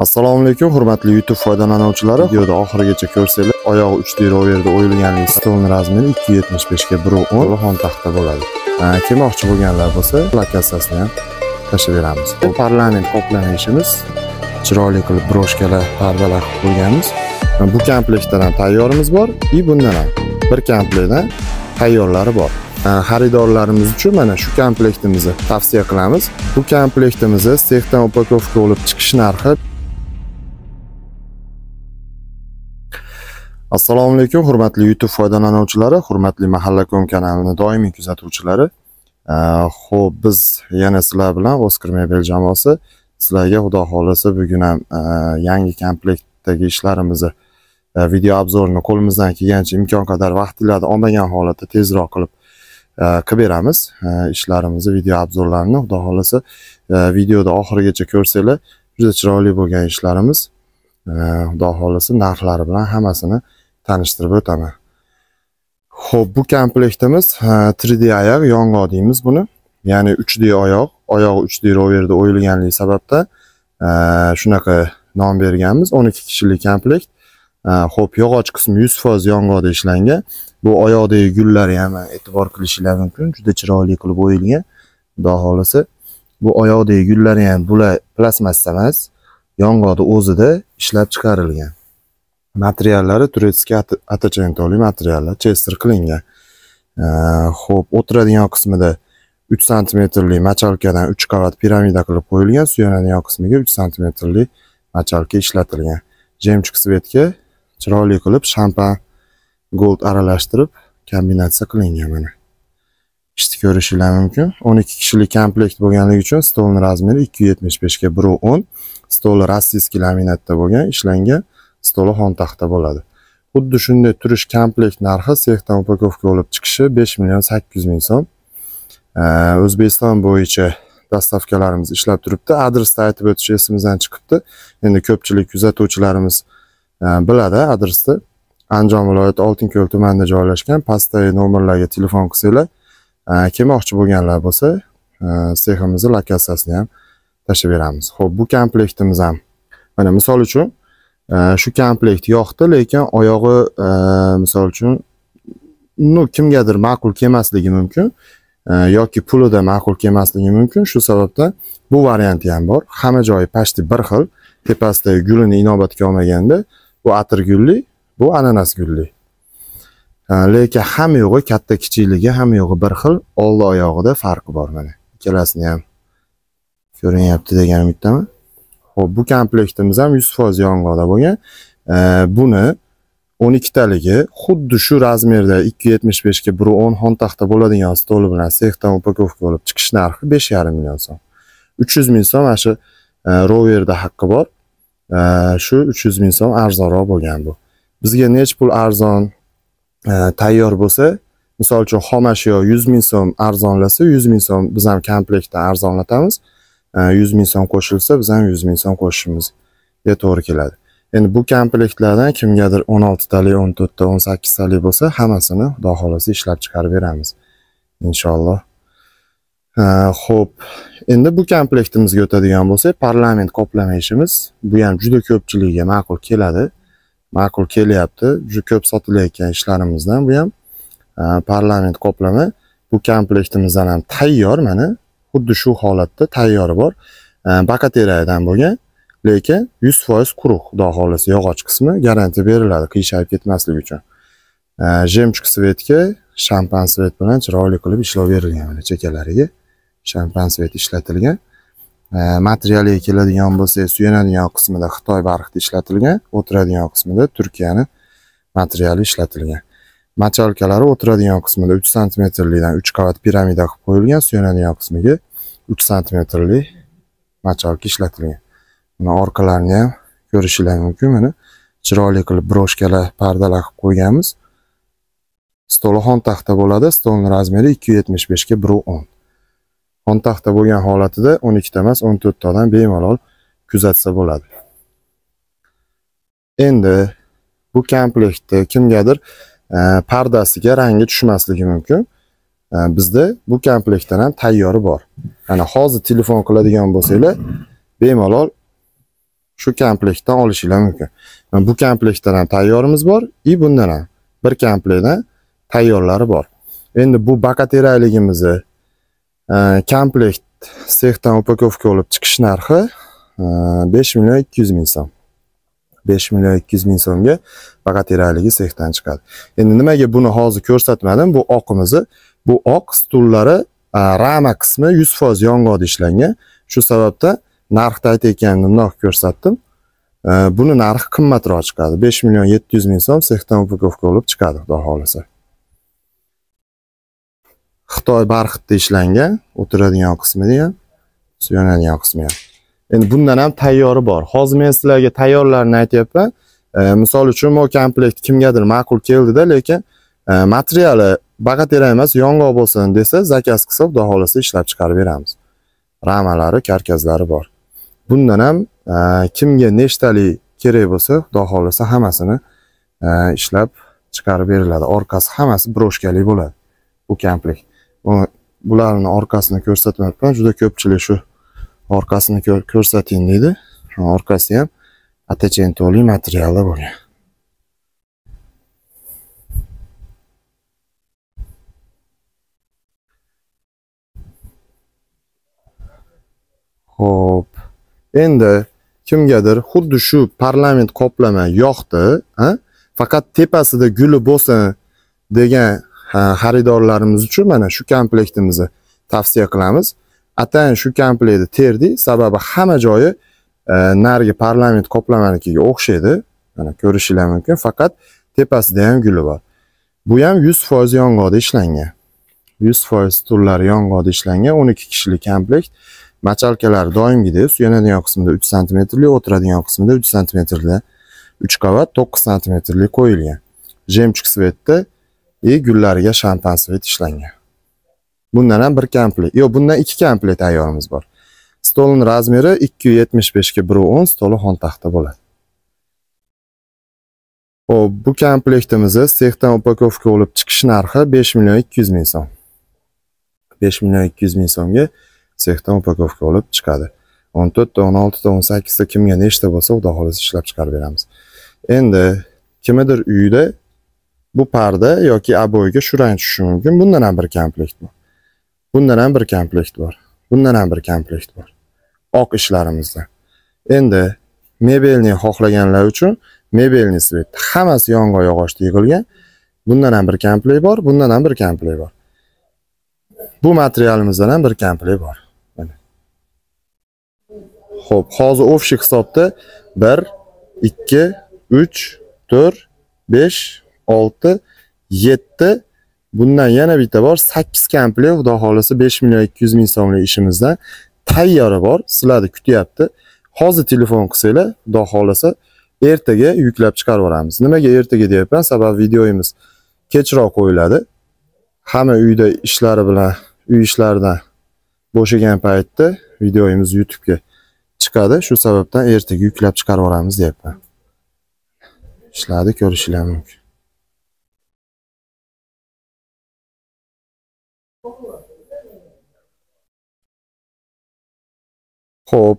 assalomu alaykum hurmatli youtube foydalanuvchilari videoda oxirigacha ko'rsanglar oyog'i uch yuraverdi o'yilganlik stolni razmeri ikki yuz yetmish beshga bir o'n xontaxta bo'ladi kelmoqchi bo'lganlar bo'lsa lokatsiyasini ham tashlab beramiz bu parlament qoplani chiroyli qilib broshkalar pardalar qilib qo'yganmiz bu komplektdan ham tayyorimiz bor и bundan ham bir komplektdan tayyorlari bor xaridorlarimiz uchun mana shu komplektimizni tavsiya qilamiz bu komplektimizni sexdan upakovka olib chiqish narxi assalomu alaykum hurmatli youtube foydalanuvchilari hurmatli mahalla ko'm kanalini doimiy kuzatuvchilari ho'p biz yana sizlar bilan o'skir mebel jamoasi sizlarga xudo xohlasa bugun ham e, yangi komplektdagi ishlarimizni e, video obzorini qo'limizdan kelgancha imkon qadar vaqtinglarda olmagan holatda tezroq qilib e, qilib beramiz ishlarimizni video obzorlarini xudo xohlasa videoda oxirigacha ko'rsanglar juda chiroyli bo'lgan ishlarimiz xudo xohlasa narxlari bilan hammasini tanishtirib o'taman ho'p bu komplektimiz 3d oyoq yong'oq deymiz buni ya'ni 3d oyoq oyog'i 3d roverda o'yilganligi sababda shunaqa nom berganmiz 12 kishilik komplekt ho'p yog'och qismi 100 foiz yong'oqda ishlangan bu oyoqdagi gullari ham e'tibor qilishinglar mumkin juda chiroyli qilib o'yilgan xudo xohlasa bu oyoqdagi gullari ham bular plastmassa emas yong'oqni o'zida ishlab chiqarilgan materiallari turetskiy atachentoli materiallar chester qilingan ho'p o'tiradigan qismida 3 santimetrli machalkadan 3 qavat piramida qilib qo'yilgan suyanadigan qismiga 3 santimetrli machalka ishlatilgan jemchuk svetga chiroyli qilib shampan gold aralashtirib kombinatsiya qilingan mana ishni ko'rishinglar mumkin 12 kishilik komplekt bo'lganligi uchun stolni razmeri 275 u 1.10 stoli rossiyskiy laminatda bo'lgan ishlangan stoli xontaxta bo'ladi xuddi shunday turish komplekt narxi sexdan upakovka olib chiqishi 5 million 800 ming so'm o'zbekiston bo'yicha dastavkalarimiz ishlab turibdi adresni aytib o'tish esimizdan chiqibdi endi ko'pchilik kuzatuvchilarimiz e, biladi adresni andijon viloyati oltinko'l tumanida joylashgan pastdagi nomerlarga telefon qilsanglar e, kelmoqchi bo'lganlar bo'lsa e, seximizni lokatsiyasini ham tashib beramiz ho'p bu komplektimiz ham mana misol uchun Э, shu komplekt yoqdi lekin oyog'i э, misol uchun ну kimgadir ma'qul kelmasligi mumkin э, yoki pulida ma'qul kelmasligi mumkin shu sababdan bu varianti ham bor hamma joyi почти bir xil tepasida gulini inobatga olmaganda bu atirgulli bu ananas gulli lekin hamma yo'g'i katta kichikligi hamma yo'g'i bir xil oldi oyog'ida farqi bor mana ikkalasini ham ko'rinyapti degan umiddaman Xo'p, bu komplektimiz ham 100 foiz yong'oqda bo'lgan. Buni 12 taligi xuddi shu razmerda 275 ga 1.10 xon taxta bo'ladigan stoli bilan sexdan upakovka olib chiqish narxi 5,5 million so'm. 300 ming so'm mana shu e, roverda haqqi bor. Shu 300 ming so'm arzonroq bo'lgan bu. Bizga nech pul arzon e, tayyor bo'lsa, misol uchun xomashyo 100 ming so'm arzonlasa, 100 ming so'm biz ham komplektdan arzonlatamiz. 100 ming so'm qo'shilsa biz ham 100 ming so'm qo'shishimizga to'gri keladi endi bu komplektlardan kimgadir 16tali 14ta 18tali bo'lsa hammasini xudo xohlasa ishlab chiqarib beramiz inshaalloh ho'p endi bu komplektimizga o'tadigan bo'lsak parlament qoplama ishimiz bu ham juda ko'pchiligiga ma'qul keladi ma'qul kelyapti juda ko'p sotilayotgan ishlarimizdan bu ham parlament qoplama bu komplektimizdan ham tayyor mana xuddi shu holatda tayyori bor bakateriyadan bo'lgan lekin yuz foiz quruq xudo xohlasa yog'och qismi garantiya beriladi qiyshayib ketmasligi uchun jemchuk svetga shampan svet bilan chiroyli qilib ishlov berilgan mana chekkalariga shampan sveti ishlatilgan materialiga keladigan bo'lsak suyanadigan qismida xitoy barxiti ishlatilgan o'tiradigan qismida turkiyani materiali ishlatilgan machalkalari o'tiradigan qismida 3 santimetrlikdan 3 qavat piramida qilib qo'yilgan suyanadigan qismiga 3 santimetrlik machalka ishlatilgan mana orqalarini ham ko'rishinglar mumkin mana chiroyli qilib broshkalar pardalar qilib qo'yganmiz stoli xontaxta bo'ladi stolni razmeri 275 ga 1.10. xontaxta bo'lgan holatida 12 ta emas 14 tadan bemalol kuzatsa bo'ladi endi bu komplektni kimgadir pardasiga rangi tushmasligi mumkin bizda bu komplektdan ham tayyori bor ana hozir telefon qiladigan bo'lsanglar bemalol shu komplektdan olishinglar mumkin bu komplektdan ham tayyorimiz bor и bundan ham bir komplektdan tayyorlari bor endi bu bakaterayligimizni e, komplekt sexdan upakovka olib chiqish narxi e, besh million ikki yuz ming so'm 5 million 200 ming so'mga bagateraligi sexdan chiqadi endi nimaga buni hozir ko'rsatmadim bu oqimizni bu oq stullari rama qismi 100% yong'oqda ishlangan shu sababdan narxda aytayotganimni bundoq ko'rsatdim buni narxi qimmatroq chiqadi 5 million 700 ming so'm sexdan upakovka bo'lib chiqadi xudo xohlasa xitoy barxitda ishlangan o'tiradigan qismini ham suyanadigan qismi ham endi bundan ham tayyori bor hozir men sizlarga tayyorlarini aytyapman e, misol uchun bu komplekt kimgadir ma'qul keldida lekin e, materiali bagatera emas yong'oq bo'lsin desa zakaz qilsa xudo xohlasa ishlab chiqarib beramiz ramalari karkazlari bor bundan ham e, kimga nechtalik kerak bo'lsa xudo xohlasa hammasini ishlab chiqarib beriladi orqasi hammasi broshkali bo'ladi bu komplekt bularni orqasini ko'rsatmayapman juda ko'pchilik shu orqasini ko'rsating deydi orqasi ham atechentoli materialda bo'lgan hop Endi kimgadir xuddi shu parlament qoplama yoqdi, Faqat tepasida guli bo'lsin degan xaridorlarimiz uchun mana shu komplektimizni tavsiya qilamiz. atayin shu kompleytni terdik sababi hamma joyi e, narigi parlament qoplamanikiga o'xshaydi mana ko'rishinglar mumkin faqat tepasida ham guli bor bu ham yuz foiz yong'oqda ishlangan yuz foiz tullari yong'oqda ishlangan o'n ikki kishilik komplekt machalkalari doimgidek suyanadigan qismida uch santimetrli o'tiradigan qismida uch santimetrli uch qavat to'qqiz santimetrli qo'yilgan jemchuk svetda и e, gullariga shampan svet ishlangan bundan ham bir komplet yo bundan ikki komplet tayyorimiz bor stolni razmeri ikki yuz yetmish beshga bir o'n stoli xontaxta bo'ladi hop bu komplektimizni sexdan upakovka olib chiqish narxi besh million ikki yuz ming so'm besh million ikki yuz ming so'mga sexdan upakovka olib chiqadi o'n to'rtta o'n oltita o'n sakkizta kimga nechta bo'lsa xudo xohlasa ishlab chiqarib beramiz endi kimnidir uyida bu parda yoki aboyga shu rang tushishi mumkin bundan ham bir komplekt bor bundan ham bir komplekt bor bundan ham bir komplekt bor oq ishlarimizda endi mebelni xohlaganlar uchun mebelni svet hammasi yong'oq yog'ochda yig'ilgan bundan ham bir komplekt bor bundan ham bir komplekt bor bu materialimizdan ham bir komplekt bor ho'p hozir общий hisobda bir ikki uch to'rt besh olti yetti Bundan yana bitta bor 8 komplekt xudo xohlasa 5 million 200 ming so'mlik ishimizdan tayyori bor. Sizlarni kutyapti. Hozir telefon qilsanglar, xudo xohlasa ertaga yuklab chiqarib yuboramiz. Nimaga ertaga deyapman? Sabab videoyimiz kechroq qo'yiladi. Hamma uyda ishlari bilan, uy ishlaridan bo'shagan paytda videoyimiz YouTube'ga chiqadi. Shu sababdan ertaga yuklab chiqarib yuboramiz deyapman. Ishlarni ko'rishinglar mumkin. Xo'p.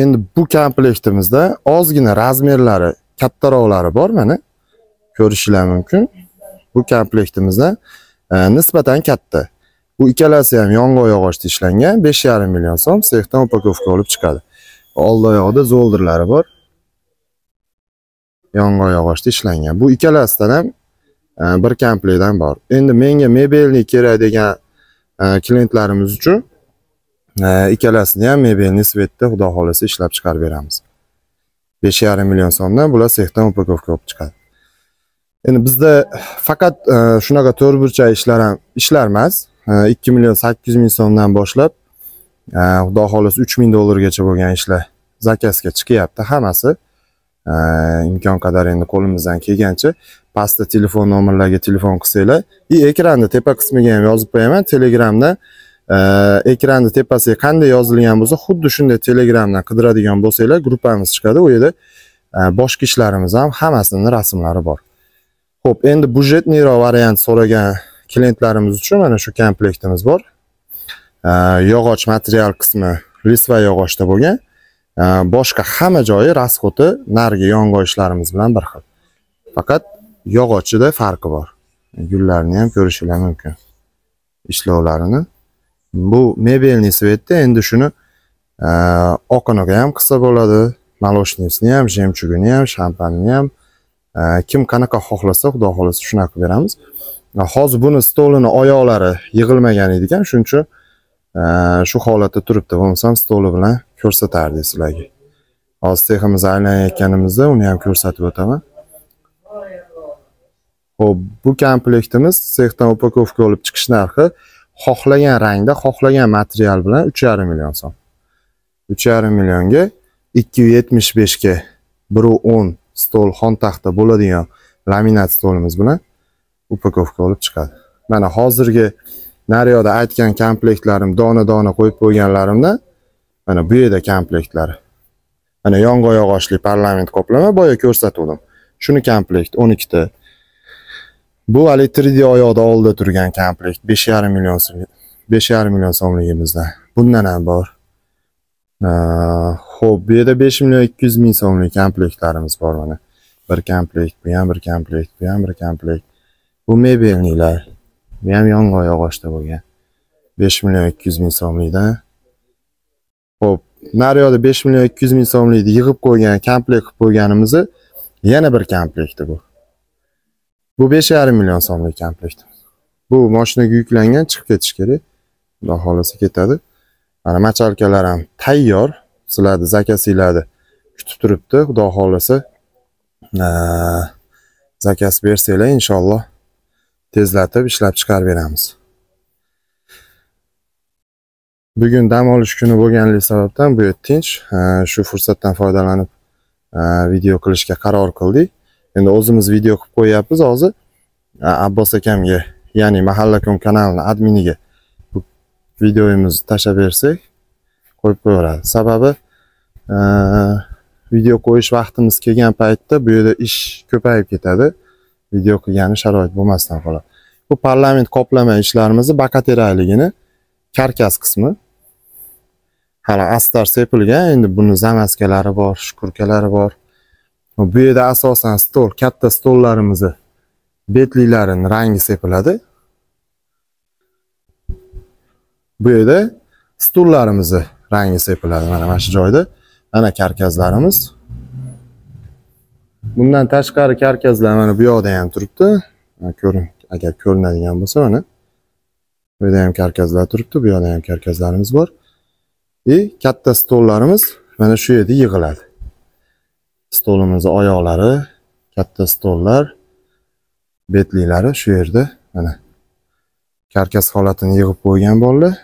Endi bu komplektimizda ozgina razmerlari kattaroqlari bor mana. Ko'rishinglar mumkin. Bu komplektimizda e, nisbatan katta. Bu ikkalasi ham yong'oq yog'ochda ishlangan 5,5 million so'm sexdan upakovka olib chiqadi. Old oyog'ida zoldirlari bor. Yong'oq yog'ochda ishlangan. Bu ikkalasidan ham bir komplektdan bor endi menga mebelnik kerak degan e, klientlarimiz uchun e, ikkalasini ham mebelniy svetda xudo xohlasa ishlab chiqarib beramiz besh yarim million so'mdan bular sexdan upakovka olib chiqadi endi bizda faqat e, shunaqa to'rt burchak ishlar ham ishlar emas ikki million sakkiz yuz ming so'mdan boshlab xudo xohlasa uch ming dollargacha bo'lgan ishlar zakazga chiqyapti hammasi Э, imkon qadar endi qo'limizdan kelgancha pastda telefon nomerlariga telefon qilsanglar и ekranni tepa qismiga ham yozib qo'yaman telegramda e, ekranni tepasiga qanday yozilgan bo'lsa xuddi shunday telegramdan qidiradigan bo'lsanglar gruppamiz chiqadi u yerda e, boshqa ishlarimiz ham hammasini rasmlari bor ho'p endi byudjetniyroq variant so'ragan klientlarimiz uchun mana shu komplektimiz bor e, yog'och material qismi listva va yog'ochda bo'lgan boshqa э, hamma joyi расходi narigi yongoyishlarimiz bilan bir xil faqat yog'ochida farqi bor gullarni ham ko'rishinglar mumkin ishlovlarini bu mebelniy svetda endi shuni e, oqiniga ham qilsa bo'ladi молочницni ham жемчугini ham shampanni ham e, kim qanaqa xohlasa xudo xohlasa shunaqa qilib beramiz e, hozir buni stolini oyoqlari yig'ilmagan edi ekan shuning uchun shu holatda turibdi bo'lmasam stoli bilan ko'rsatardi sizlarga hozir seximiz aylanayotganimizda uni ham ko'rsatib o'taman ho'p bu komplektimiz sexdan upakovka olib chiqish narxi xohlagan rangda xohlagan material bilan uch yarim million so'm uch yarim millionga ikki yuz yetmish beshga biru o'n stol xontaxta bo'ladigan laminat stolimiz bilan upakovka olib chiqadi mana hozirgi naryoda aytgan komplektlarim dona dona qo'yib qo'yganlarimdan mana bu yerda komplektlari mana yog'ochli parlament qoplama boya ko'rsatuvdim shuni komplekt 12 ta bu Ali 3D oyoqda oldida turgan komplekt 5,5 million so'm 5,5 million so'mligimizda bundan ham bor ho'p bu yerda 5 million 200 ming so'mlik komplektlarimiz bor mana bir komplekt bu ham bir komplekt bu ham bir komplekt bu mebelniklar bu ham yong'oq yog'ochda bo'lgan 5 million 200 ming so'mlikdan Xo'p, nariyoqda 5 million 200 ming so'mlikni yig'ib qo'ygan, komplekt qilib qo'yganimizni yana bir komplekti bu. Bu 5,5 million so'mlik komplekt. Bu mashinaga yuklangan chiqib ketish kerak. Xudo xohlasa ketadi. Mana machalkalar ham tayyor. Sizlarni zakasinglarni kutib turibdi. Xudo xohlasa zakas bersanglar inshaalloh tezlatib ishlab chiqarib beramiz. bugun dam olish kuni bo'lganligi sababdan bu yer tinch shu fursatdan foydalanib video qilishga qaror qildik endi o'zimiz video qilib qo'yyapmiz hozir abbos akamga ya'ni mahallakom kanalini adminiga videoyimizni tashlab bersak qo'yib qo'yaveradi sababi video qo'yish vaqtimiz kelgan paytda bu yerda ish ko'payib ketadi video qilgani sharoit bo'lmasdan qoladi bu parlament qoplama ishlarimizni bakaterayligini karkas qismi hali astar sepilgan endi buni zamaskalari bor shukurkalari bor bu yerda asosan stol katta stollarimizni betliklarini rangi sepiladi bu yerda stullarimizni rangi sepiladi mana mana shu joyda mana karkazlarimiz bundan tashqari karkazlar mana bu yoqda ham turibdi ko'rin agar ko'rinadigan bo'lsa mana bu yerda ham karkazlar turibdi bu yoqda ham karkazlarimiz bor и e, katta stollarimiz mana shu yerda yig'iladi stolimizni oyoqlari katta stollar betliklari shu yerda mana karkas holatini yig'ib qo'ygan bolalar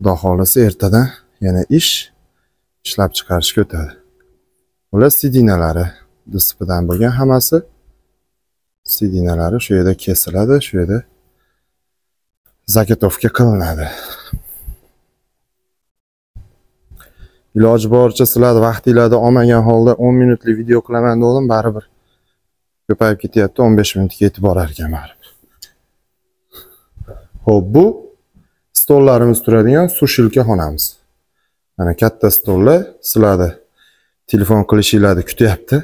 xudo xohlasa ertadan yana ish ishlab chiqarishga o'tadi bular sidinalari dispadan bo'lgan hammasi sidinalari shu yerda kesiladi shu yerda zagotovka qilinadi iloji boricha sizlarni vaqtinglarni olmagan holda 10 minutlik video qilaman degandim baribir ko'payib ketyapti 15 minutga yetib borar ekan baribir ho'p bu stollarimiz turadigan sushilka xonamiz mana katta stollar sizlarni telefon qilishinglarni kutyapti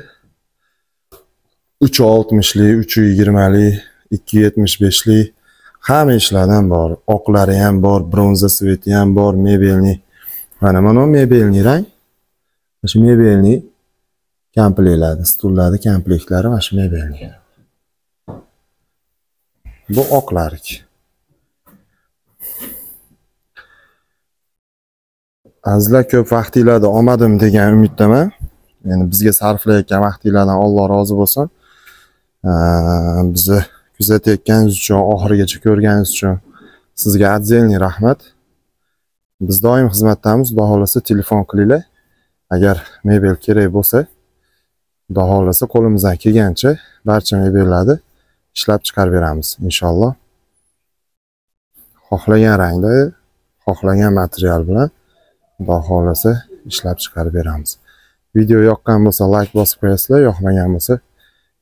yuz lik ikki lik yetmish lik hamma ishlardan bor oqlari ham bor bronza sveti ham bor mebelni mana mana mebelni rang mana shu mebelni komplektlari stullarni komplektlari mana shu mebelni bu oqlari azizlar ko'p vaqtinglarni olmadim degan umiddaman yani bizga sarflayotgan vaqtinglardan Alloh rozi bo'lsin bizni kuzatayotganingiz uchun oxirigacha ko'rganingiz uchun sizga отдельный rahmat biz doim xizmatdamiz xudo xohlasa telefon qilinglar agar mebel kerak bo'lsa xudo xohlasa qo'limizdan kelgancha barcha mebellarni ishlab chiqarib beramiz inshaalloh xohlagan rangda xohlagan material bilan xudo xohlasa ishlab chiqarib beramiz video yoqqan bo'lsa like bosib qo'yasizlar yoqmagan bo'lsa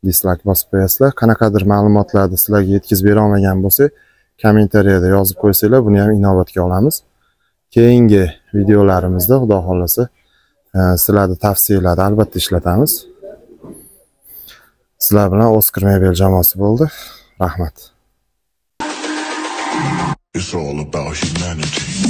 dislayk bosib qo'yasizlar qanaqadir ma'lumotlarni sizlarga yetkazib bera olmagan bo'lsa, kommentariyada yozib qo'ysanglar buni ham inobatga olamiz keyingi videolarimizda xudo xohlasa e, sizlarni tavsiyalarni albatta ishlatamiz sizlar bilan o'skir mebel jamoasi bo'ldi rahmat It's all about humanity.